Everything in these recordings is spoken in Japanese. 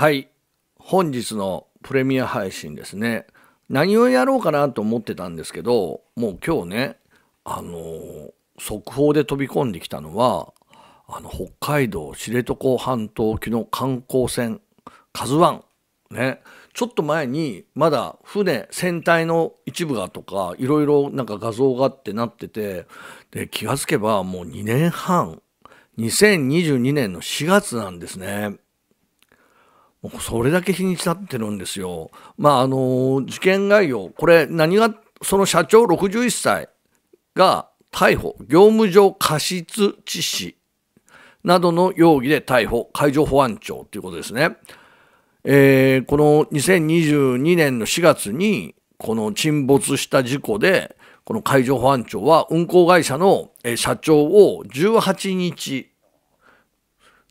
はい。本日のプレミア配信ですね。何をやろうかなと思ってたんですけど、もう今日ね、あのー、速報で飛び込んできたのは、あの、北海道知床半島沖の観光船、カズワン。ね。ちょっと前に、まだ船、船体の一部がとか、いろいろなんか画像がってなってて、で、気が付けばもう2年半、2022年の4月なんですね。それだけ日にち立ってるんですよ。まああの事件概要これ何がその社長61歳が逮捕業務上過失致死などの容疑で逮捕海上保安庁ということですね。えー、この2022年の4月にこの沈没した事故でこの海上保安庁は運航会社の社長を18日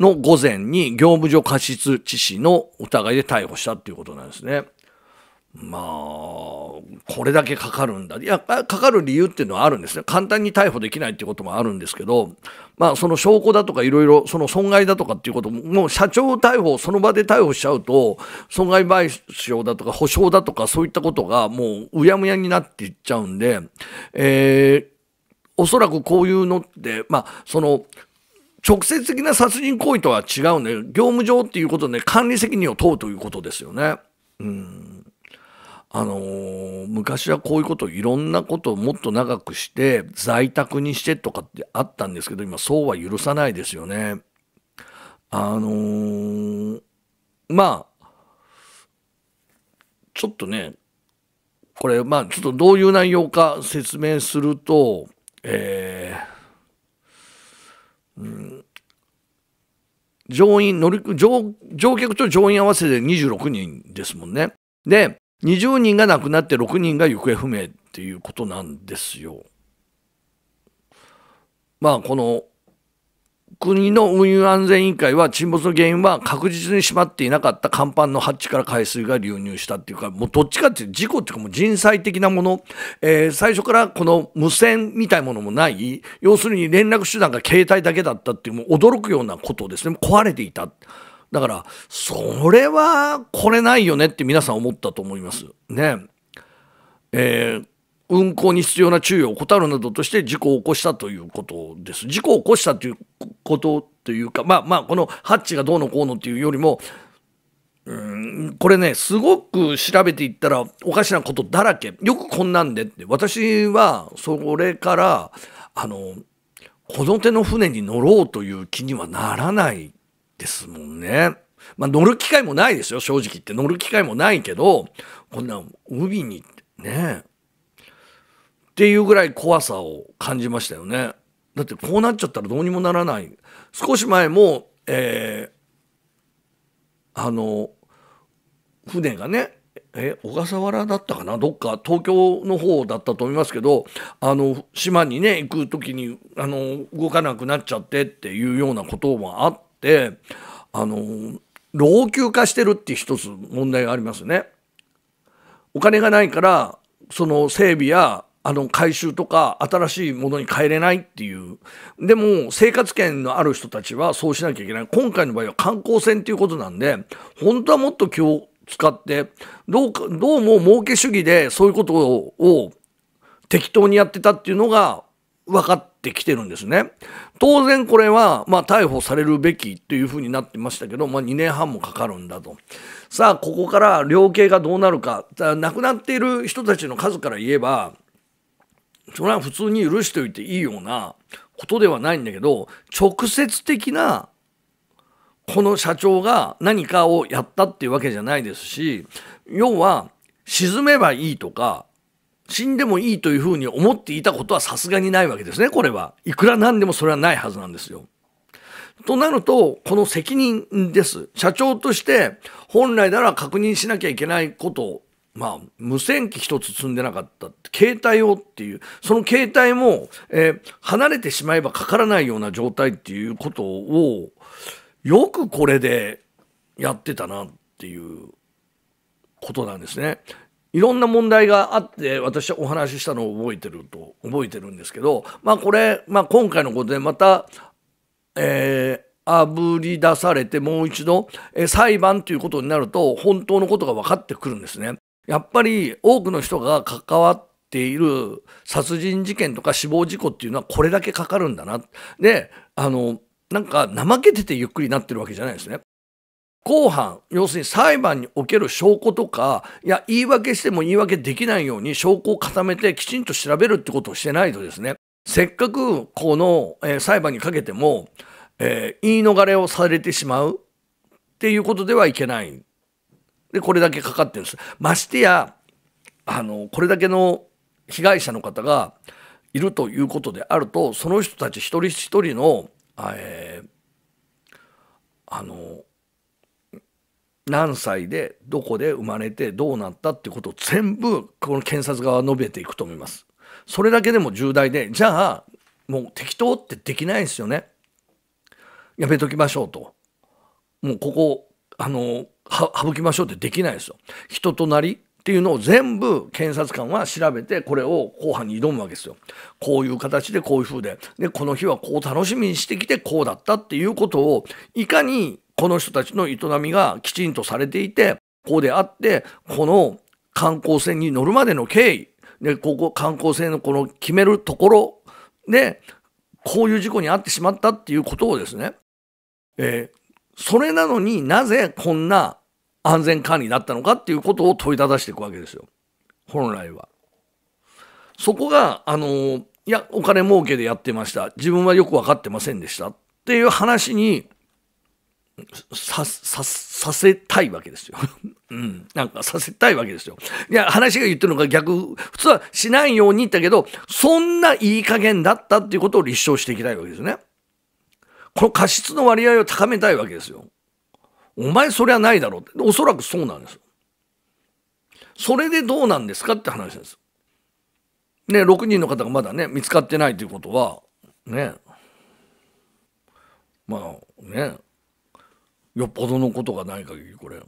の午前に業務上過失致死の疑いで逮捕したっていうことなんですね。まあ、これだけかかるんだ。いや、かかる理由っていうのはあるんですね。簡単に逮捕できないっていうこともあるんですけど、まあ、その証拠だとかいろいろ、その損害だとかっていうことも、もう社長を逮捕、その場で逮捕しちゃうと、損害賠償だとか保証だとかそういったことがもううやむやになっていっちゃうんで、えー、おそらくこういうのって、まあ、その、直接的な殺人行為とは違うんで、業務上っていうことで、ね、管理責任を問うということですよね。うんあのー、昔はこういうこといろんなことをもっと長くして在宅にしてとかってあったんですけど今そうは許さないですよね。あのー、まあちょっとねこれまあちょっとどういう内容か説明するとえー乗員乗乗、乗客と乗員合わせて26人ですもんね。で、20人が亡くなって6人が行方不明っていうことなんですよ。まあこの国の運輸安全委員会は沈没の原因は確実に閉まっていなかった甲板のハッチから海水が流入したっていうかもうどっちかっていうと事故っていうかもう人災的なもの、えー、最初からこの無線みたいなものもない要するに連絡手段が携帯だけだったっていうもう驚くようなことですね壊れていただからそれはこれないよねって皆さん思ったと思いますねえー運行に必要な注意を怠るなどとして事故を起こしたということです。事故を起こしたということというか、まあまあ、このハッチがどうのこうのっていうよりも、うんこれね、すごく調べていったらおかしなことだらけ。よくこんなんでって。私は、それから、あの、この手の船に乗ろうという気にはならないですもんね。まあ、乗る機会もないですよ、正直言って。乗る機会もないけど、こんな海にね、っていうぐらい怖さを感じましたよね。だってこうなっちゃったらどうにもならない。少し前も、えー、あの、船がね、え小笠原だったかなどっか東京の方だったと思いますけどあの島にね行く時にあの動かなくなっちゃってっていうようなこともあってあの老朽化してるって一つ問題がありますね。お金がないからその整備やあの回収とか新しいものに変えれないっていうでも生活圏のある人たちはそうしなきゃいけない今回の場合は観光船っていうことなんで本当はもっと気を使ってどうかどうも儲け主義でそういうことを適当にやってたっていうのが分かってきてるんですね。当然これは、まあ、逮捕されるべきというふうになってましたけど、まあ、2年半もかかるんだと。さあここから量刑がどうなるか亡くなっている人たちの数から言えばそれは普通に許しておいていいようなことではないんだけど直接的なこの社長が何かをやったっていうわけじゃないですし要は沈めばいいとか死んでもいいというふうに思っていたことはさすがにないわけですねこれはいくらなんでもそれはないはずなんですよ。となると、この責任です。社長として、本来なら確認しなきゃいけないことまあ、無線機一つ積んでなかった携帯をっていうその携帯も、えー、離れてしまえばかからないような状態っていうことをよくこれでやってたなっていうことなんですね。いろんな問題があって私はお話ししたのを覚えてると覚えてるんですけど、まあ、これ、まあ、今回のことでまた、えーあぶり出されてもう一度、え裁判ということになると本当のことが分かってくるんですね。やっぱり多くの人が関わっている殺人事件とか死亡事故っていうのはこれだけかかるんだな。で、あの、なんか怠けててゆっくりになってるわけじゃないですね。公判、要するに裁判における証拠とか、いや、言い訳しても言い訳できないように証拠を固めてきちんと調べるってことをしてないとですね、せっかくこの、えー、裁判にかけても、えー、言い逃れをされてしまうっていうことではいけないでこれだけかかってるんですましてやあのこれだけの被害者の方がいるということであるとその人たち一人一人の、えー、あの何歳でどこで生まれてどうなったってことを全部この検察側は述べていくと思います。それだけでも重大でじゃあもう適当ってできないですよね。やめときましょうと。もうここあの省きましょうってできないですよ。人となりっていうのを全部検察官は調べてこれを後半に挑むわけですよ。こういう形でこういう風ででこの日はこう楽しみにしてきてこうだったっていうことをいかにこの人たちの営みがきちんとされていてこうであってこの観光船に乗るまでの経緯でここ観光船のこの決めるところでこういう事故に遭ってしまったっていうことをですね、えーそれなのになぜこんな安全管理だったのかっていうことを問いただしていくわけですよ。本来は。そこが、あのいや、お金儲けでやってました。自分はよく分かってませんでした。っていう話に、さ、さ、させたいわけですよ。うん。なんかさせたいわけですよ。いや、話が言ってるのが逆、普通はしないように言ったけど、そんないい加減だったっていうことを立証していきたいわけですね。この過失の割合を高めたいわけですよ。お前そりゃないだろうって。おそらくそうなんですよ。それでどうなんですかって話です。ね、6人の方がまだね、見つかってないということは、ね、まあね、よっぽどのことがない限り、これ、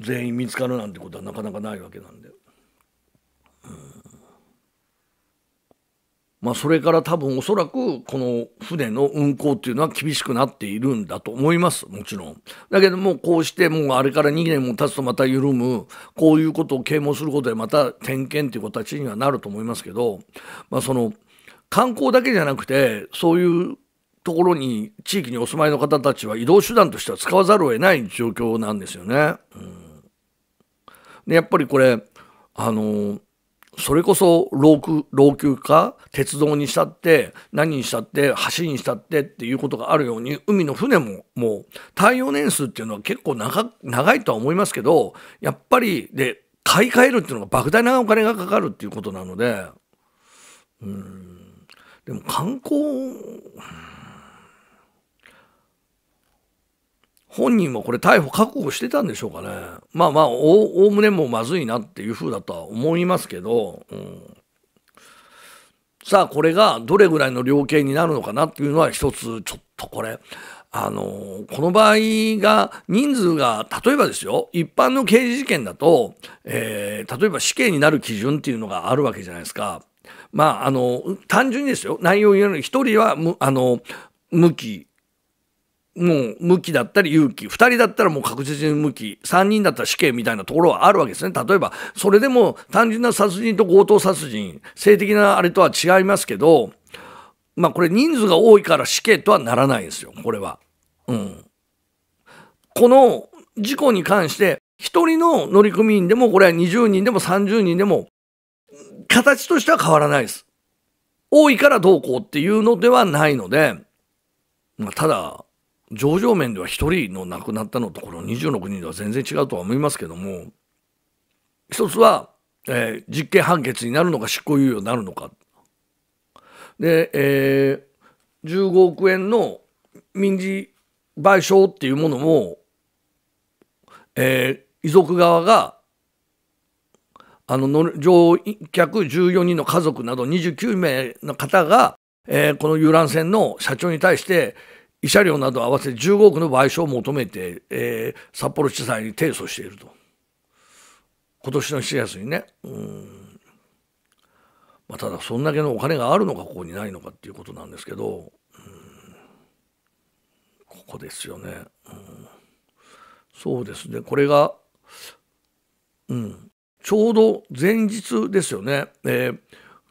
全員見つかるなんてことはなかなかないわけなんで。うんまあ、それから多分おそらくこの船の運航っていうのは厳しくなっているんだと思いますもちろん。だけどもこうしてもうあれから2年も経つとまた緩むこういうことを啓蒙することでまた点検っていう形にはなると思いますけど、まあ、その観光だけじゃなくてそういうところに地域にお住まいの方たちは移動手段としては使わざるを得ない状況なんですよね。うん、でやっぱりこれあのそれこそ老朽、老朽化、鉄道にしたって、何にしたって、橋にしたってっていうことがあるように、海の船ももう、耐用年数っていうのは結構長長いとは思いますけど、やっぱり、で、買い替えるっていうのが莫大なお金がかかるっていうことなので、うん、でも観光、本人もこれ逮捕覚悟してたんでしょうかね。まあまあ、おおむねもまずいなっていうふうだとは思いますけど、うん、さあ、これがどれぐらいの量刑になるのかなっていうのは一つ、ちょっとこれ、あの、この場合が、人数が、例えばですよ、一般の刑事事件だと、えー、例えば死刑になる基準っていうのがあるわけじゃないですか。まあ、あの、単純にですよ、内容による1人は、あの、無期もう向きだったり勇気2人だったらもう確実に向き3人だったら死刑みたいなところはあるわけですね例えばそれでも単純な殺人と強盗殺人性的なあれとは違いますけどまあこれ人数が多いから死刑とはならないですよこれは。うん、この事故に関して1人の乗組員でもこれは20人でも30人でも形としては変わらないです。多いからどうこうっていうのではないので、まあ、ただ上場面では1人の亡くなったのとこの26人では全然違うとは思いますけども一つは、えー、実刑判決になるのか執行猶予になるのかで、えー、15億円の民事賠償っていうものも、えー、遺族側があの乗客14人の家族など29名の方が、えー、この遊覧船の社長に対して慰謝料など合わせて15億の賠償を求めて、えー、札幌地裁に提訴していると今年の7月にねうん、まあ、ただそんだけのお金があるのかここにないのかっていうことなんですけど、ここですよね、うん、そうですねこれが、うん、ちょうど前日ですよね、えー、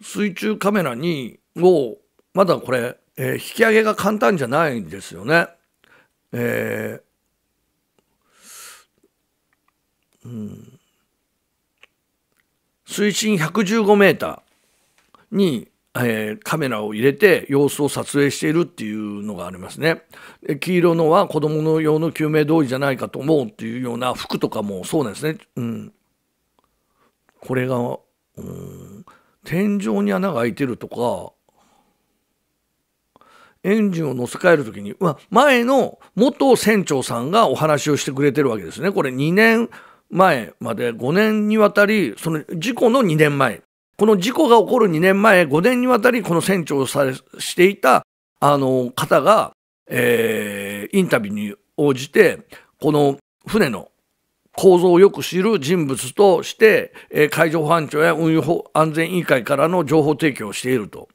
水中カメラにをまだこれえー、引き上げが簡単じゃないんですよね。えー、うん、水深115メーターに、えー、カメラを入れて様子を撮影しているっていうのがありますね。黄色のは子供の用の救命胴衣じゃないかと思うっていうような服とかもそうなんですね。うん、これが、うん、天井に穴が開いてるとかエンジンを乗せ替える時に、まあ、前の元船長さんがお話をしてくれてるわけですね。これ2年前まで5年にわたり、その事故の2年前、この事故が起こる2年前、5年にわたりこの船長をさしていたあの方が、えー、インタビューに応じて、この船の構造をよく知る人物として、えー、海上保安庁や運輸安全委員会からの情報提供をしていると。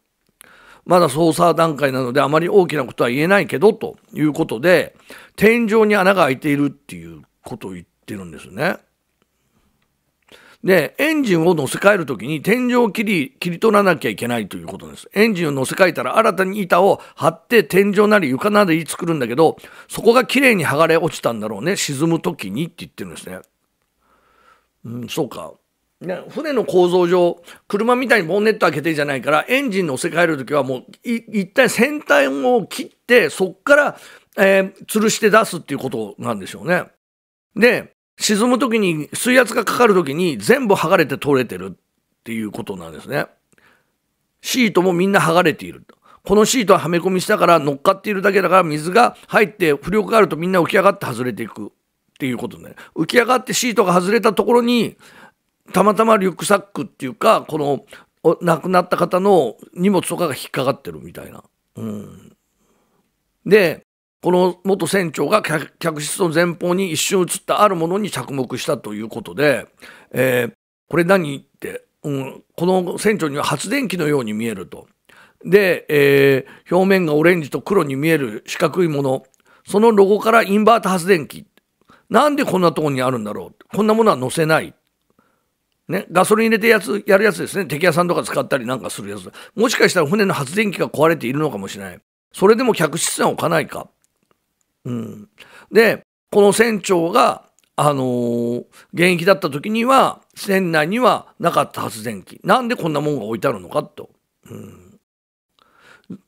まだ捜査段階なのであまり大きなことは言えないけどということで天井に穴が開いているっていうことを言ってるんですね。で、エンジンを乗せ替えるときに天井を切り、切り取らなきゃいけないということです。エンジンを乗せ替えたら新たに板を張って天井なり床なり作るんだけど、そこが綺麗に剥がれ落ちたんだろうね。沈むときにって言ってるんですね。うん、そうか。ね、船の構造上、車みたいにボンネット開けてじゃないから、エンジン乗せ替えるときはもうい、一旦船体を切って、そこから、えー、吊るして出すっていうことなんでしょうね。で、沈むときに、水圧がかかるときに全部剥がれて取れてるっていうことなんですね。シートもみんな剥がれている。このシートははめ込みしたから乗っかっているだけだから水が入って浮力があるとみんな浮き上がって外れていくっていうことね。浮き上がってシートが外れたところにたまたまリュックサックっていうかこの亡くなった方の荷物とかが引っかかってるみたいな。うん、でこの元船長が客室の前方に一瞬映ったあるものに着目したということで、えー、これ何って、うん、この船長には発電機のように見えると。で、えー、表面がオレンジと黒に見える四角いものそのロゴからインバータ発電機なんでこんなとこにあるんだろうこんなものは載せないね、ガソリン入れてやつやるやつですね敵屋さんとか使ったりなんかするやつもしかしたら船の発電機が壊れているのかもしれないそれでも客室船置かないか、うん、でこの船長があのー、現役だった時には船内にはなかった発電機なんでこんなもんが置いてあるのかと、うん、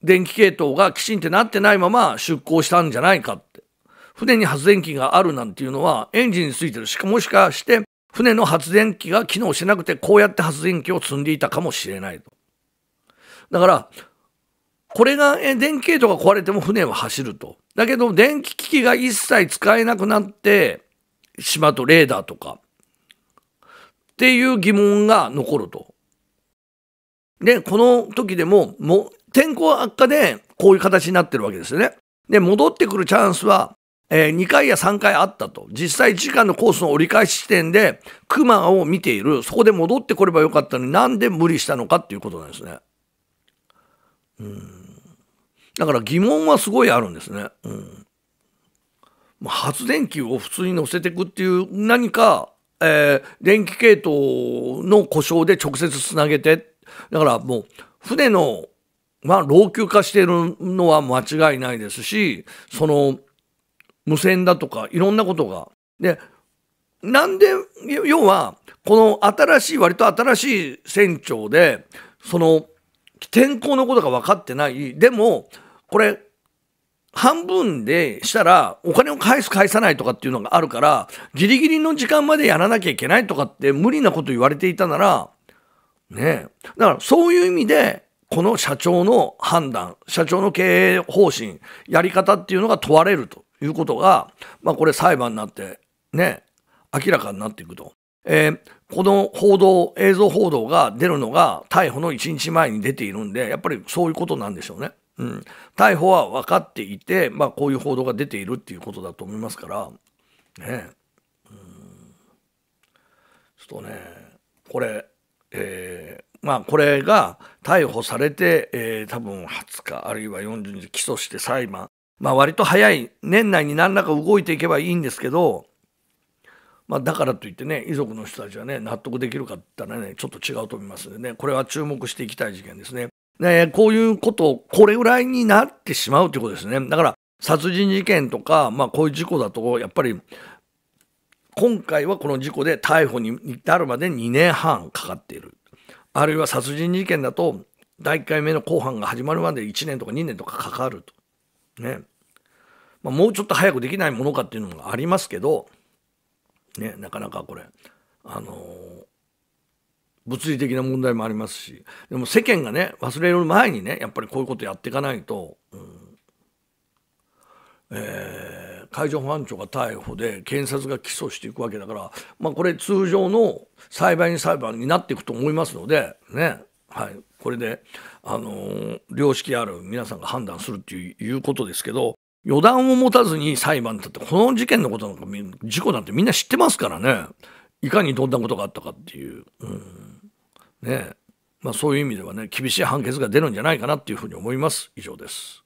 電気系統がきちんとなってないまま出航したんじゃないかって船に発電機があるなんていうのはエンジンについてるしかもしかして船の発電機が機能しなくてこうやって発電機を積んでいたかもしれないと。だからこれが電気系統が壊れても船は走ると。だけど電気機器が一切使えなくなってしまうとレーダーとかっていう疑問が残ると。で、この時でももう天候悪化でこういう形になってるわけですよね。で、戻ってくるチャンスはえー、2回や3回あったと。実際時間のコースの折り返し地点で、熊を見ている、そこで戻ってこればよかったのになんで無理したのかっていうことなんですね。うん。だから疑問はすごいあるんですね。うん。発電機を普通に乗せていくっていう何か、えー、電気系統の故障で直接つなげて、だからもう船の、まあ、老朽化しているのは間違いないですし、その、無線だとかいろんなことが。でなんで要はこの新しい割と新しい船長でその天候のことが分かってないでもこれ半分でしたらお金を返す返さないとかっていうのがあるからギリギリの時間までやらなきゃいけないとかって無理なこと言われていたならねだからそういう意味でこの社長の判断社長の経営方針やり方っていうのが問われるということが、まあ、これ裁判になってね明らかになっていくと。えー、この報道、映像報道が出るのが逮捕の1日前に出ているんで、やっぱりそういうことなんでしょうね。うん、逮捕は分かっていて、まあ、こういう報道が出ているっていうことだと思いますから、ねうん、ちょっとね、これ、えー、まあ、これが逮捕されて、えー、多分20日、あるいは40日起訴して裁判、まあ割と早い年内に何らか動いていけばいいんですけど、まあ、だからといってね遺族の人たちはね納得できるかっていったらねちょっと違うと思いますのでねこれは注目していきたい事件ですね。ねこういうことをこれぐらいになってしまうということですね。だから殺人事件とか、まあ、こういう事故だとやっぱり今回はこの事故で逮捕に至るまで2年半かかっている。あるいは殺人事件だと第1回目の公判が始まるまで1年とか2年とかかかると。ね。まあ、もうちょっと早くできないものかっていうのがありますけど、ね、なかなかこれ、あのー、物理的な問題もありますしでも世間がね忘れる前にねやっぱりこういうことやっていかないと、うんえー、海上保安庁が逮捕で検察が起訴していくわけだから、まあ、これ通常の裁判員裁判になっていくと思いますので、ねはい、これで、あのー、良識ある皆さんが判断するっていうことですけど予断を持たずに裁判だって、この事件のことなんか、事故なんてみんな知ってますからね。いかにどんなことがあったかっていう。うん、ねまあ、そういう意味ではね、厳しい判決が出るんじゃないかなっていうふうに思います。以上です。